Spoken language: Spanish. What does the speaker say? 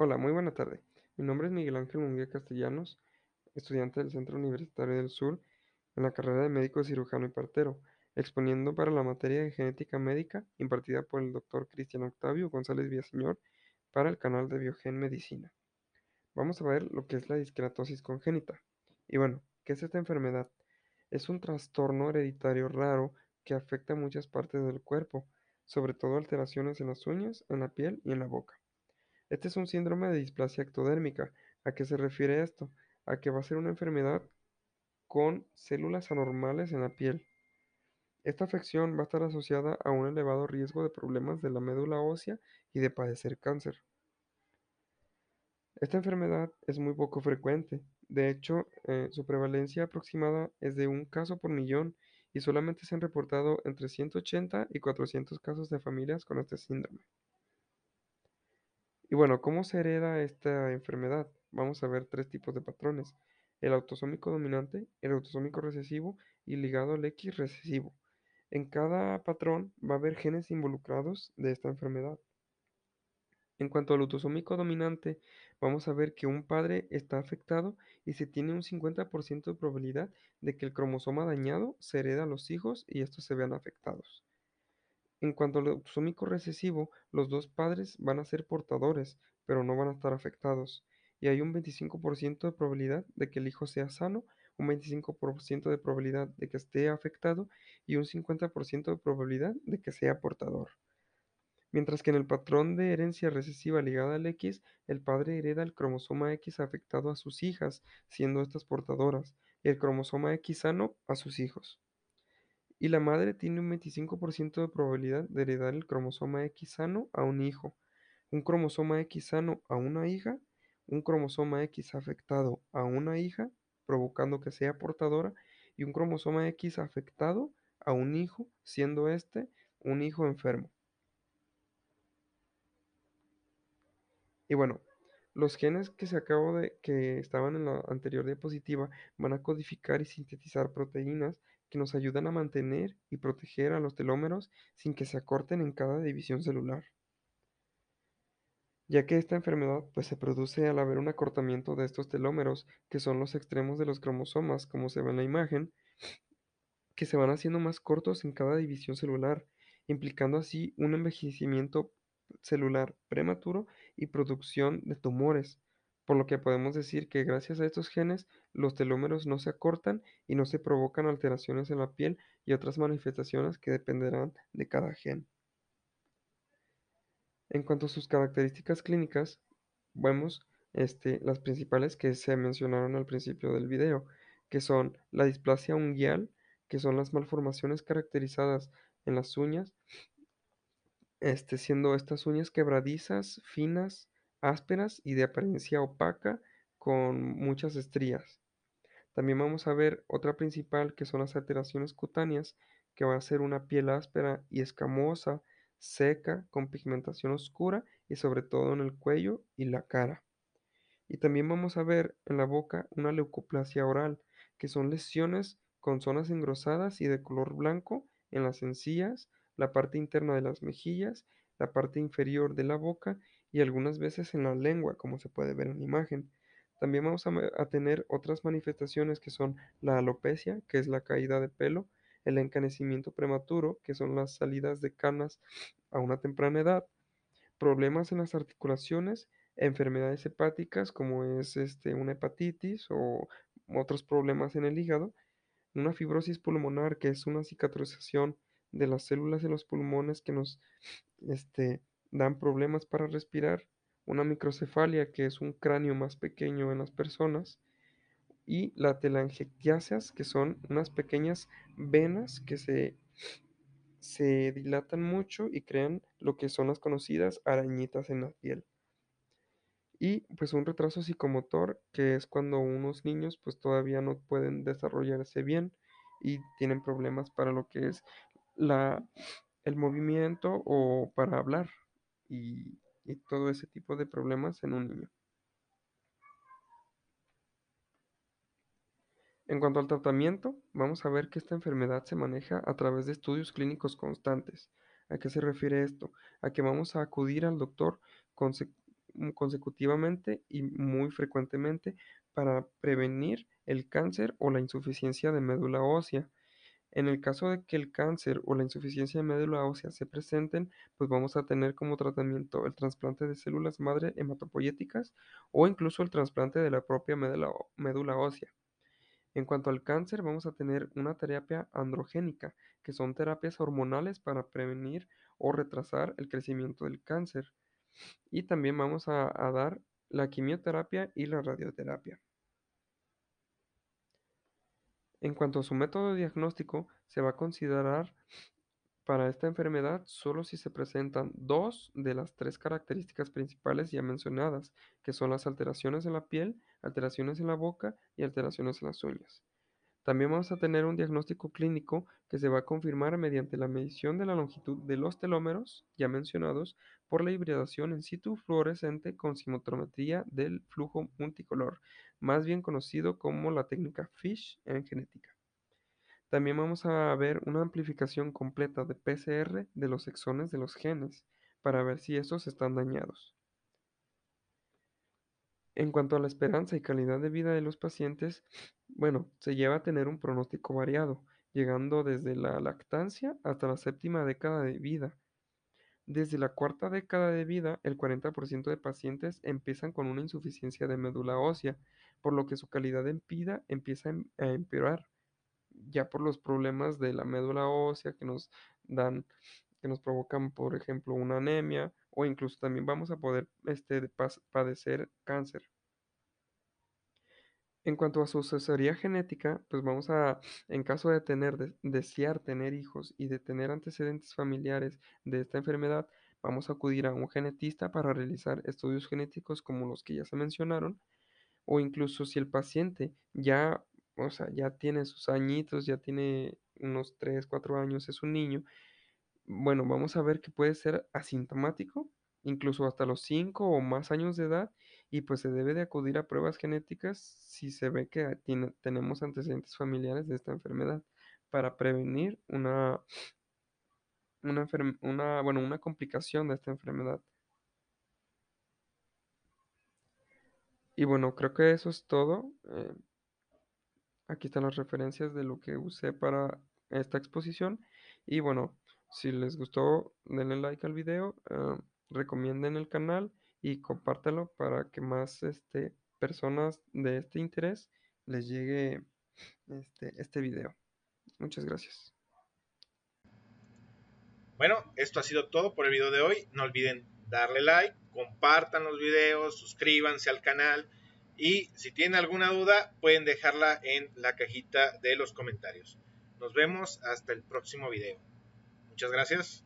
Hola, muy buena tarde. Mi nombre es Miguel Ángel Munguía Castellanos, estudiante del Centro Universitario del Sur en la carrera de médico cirujano y partero, exponiendo para la materia de genética médica impartida por el doctor Cristian Octavio González Villaseñor para el canal de Biogen Medicina. Vamos a ver lo que es la disqueratosis congénita. Y bueno, ¿qué es esta enfermedad? Es un trastorno hereditario raro que afecta muchas partes del cuerpo, sobre todo alteraciones en las uñas, en la piel y en la boca. Este es un síndrome de displasia ectodérmica. ¿A qué se refiere esto? A que va a ser una enfermedad con células anormales en la piel. Esta afección va a estar asociada a un elevado riesgo de problemas de la médula ósea y de padecer cáncer. Esta enfermedad es muy poco frecuente, de hecho eh, su prevalencia aproximada es de un caso por millón y solamente se han reportado entre 180 y 400 casos de familias con este síndrome. Y bueno, ¿cómo se hereda esta enfermedad? Vamos a ver tres tipos de patrones. El autosómico dominante, el autosómico recesivo y ligado al X recesivo. En cada patrón va a haber genes involucrados de esta enfermedad. En cuanto al autosómico dominante, vamos a ver que un padre está afectado y se tiene un 50% de probabilidad de que el cromosoma dañado se hereda a los hijos y estos se vean afectados. En cuanto al oxómico recesivo, los dos padres van a ser portadores, pero no van a estar afectados, y hay un 25% de probabilidad de que el hijo sea sano, un 25% de probabilidad de que esté afectado y un 50% de probabilidad de que sea portador. Mientras que en el patrón de herencia recesiva ligada al X, el padre hereda el cromosoma X afectado a sus hijas, siendo estas portadoras, y el cromosoma X sano a sus hijos y la madre tiene un 25% de probabilidad de heredar el cromosoma X sano a un hijo, un cromosoma X sano a una hija, un cromosoma X afectado a una hija, provocando que sea portadora, y un cromosoma X afectado a un hijo, siendo este un hijo enfermo. Y bueno, los genes que se acabo de que estaban en la anterior diapositiva van a codificar y sintetizar proteínas que nos ayudan a mantener y proteger a los telómeros sin que se acorten en cada división celular. Ya que esta enfermedad pues, se produce al haber un acortamiento de estos telómeros, que son los extremos de los cromosomas, como se ve en la imagen, que se van haciendo más cortos en cada división celular, implicando así un envejecimiento celular prematuro y producción de tumores, por lo que podemos decir que gracias a estos genes los telómeros no se acortan y no se provocan alteraciones en la piel y otras manifestaciones que dependerán de cada gen. En cuanto a sus características clínicas, vemos este, las principales que se mencionaron al principio del video, que son la displasia unguial, que son las malformaciones caracterizadas en las uñas, este, siendo estas uñas quebradizas, finas, ásperas y de apariencia opaca con muchas estrías. También vamos a ver otra principal que son las alteraciones cutáneas, que va a ser una piel áspera y escamosa, seca, con pigmentación oscura y sobre todo en el cuello y la cara. Y también vamos a ver en la boca una leucoplasia oral, que son lesiones con zonas engrosadas y de color blanco en las encías, la parte interna de las mejillas, la parte inferior de la boca y algunas veces en la lengua, como se puede ver en la imagen. También vamos a, tener otras manifestaciones que son la alopecia, que es la caída de pelo, el encanecimiento prematuro, que son las salidas de canas a una temprana edad, problemas en las articulaciones, enfermedades hepáticas como es este, una hepatitis o otros problemas en el hígado, una fibrosis pulmonar, que es una cicatrización de las células en los pulmones que nos este, dan problemas para respirar, una microcefalia, que es un cráneo más pequeño en las personas, y la telangiectasias, que son unas pequeñas venas que se, se dilatan mucho y crean lo que son las conocidas arañitas en la piel. Y pues un retraso psicomotor, que es cuando unos niños pues todavía no pueden desarrollarse bien y tienen problemas para lo que es el movimiento o para hablar y, todo ese tipo de problemas en un niño. En cuanto al tratamiento, vamos a ver que esta enfermedad se maneja a través de estudios clínicos constantes. ¿A qué se refiere esto? A que vamos a acudir al doctor consecutivamente y muy frecuentemente para prevenir el cáncer o la insuficiencia de médula ósea, en el caso de que el cáncer o la insuficiencia de médula ósea se presenten, pues vamos a tener como tratamiento el trasplante de células madre hematopoyéticas o incluso el trasplante de la propia médula, ósea. En cuanto al cáncer, vamos a tener una terapia androgénica, que son terapias hormonales para prevenir o retrasar el crecimiento del cáncer. Y también vamos a dar la quimioterapia y la radioterapia. En cuanto a su método diagnóstico, se va a considerar para esta enfermedad solo si se presentan dos de las tres características principales ya mencionadas, que son las alteraciones en la piel, alteraciones en la boca y alteraciones en las uñas. También vamos a tener un diagnóstico clínico que se va a confirmar mediante la medición de la longitud de los telómeros ya mencionados por la hibridación en situ fluorescente con simotrometría del flujo multicolor, más bien conocido como la técnica FISH en genética. También vamos a ver una amplificación completa de PCR de los exones de los genes para ver si estos están dañados. En cuanto a la esperanza y calidad de vida de los pacientes, bueno, se lleva a tener un pronóstico variado, llegando desde la lactancia hasta la séptima década de vida. Desde la cuarta década de vida, el 40% de pacientes empiezan con una insuficiencia de médula ósea, por lo que su calidad de vida empieza a em, empeorar, ya por los problemas de la médula ósea que nos dan que nos provocan, por ejemplo, una anemia o incluso también vamos a poder este, padecer cáncer. En cuanto a su asesoría genética, pues vamos a, en caso de tener, desear tener hijos y de tener antecedentes familiares de esta enfermedad, vamos a acudir a un genetista para realizar estudios genéticos como los que ya se mencionaron, o incluso si el paciente ya, o sea, ya tiene sus añitos, ya tiene unos 3, 4 años, es un niño bueno, vamos a ver que puede ser asintomático, incluso hasta los 5 o más años de edad, y pues se debe de acudir a pruebas genéticas si se ve que tenemos antecedentes familiares de esta enfermedad para prevenir una, una, bueno, una complicación de esta enfermedad. Y bueno, creo que eso es todo. Eh, aquí están las referencias de lo que usé para esta exposición. Y bueno, si les gustó, denle like al video, ah, recomienden el canal y compártelo para que más este, personas de este interés les llegue este, este video. Muchas gracias. Bueno, esto ha sido todo por el video de hoy. No olviden darle like, compartan los videos, suscríbanse al canal y si tienen alguna duda pueden dejarla en la cajita de los comentarios. Nos vemos hasta el próximo video. Muchas gracias.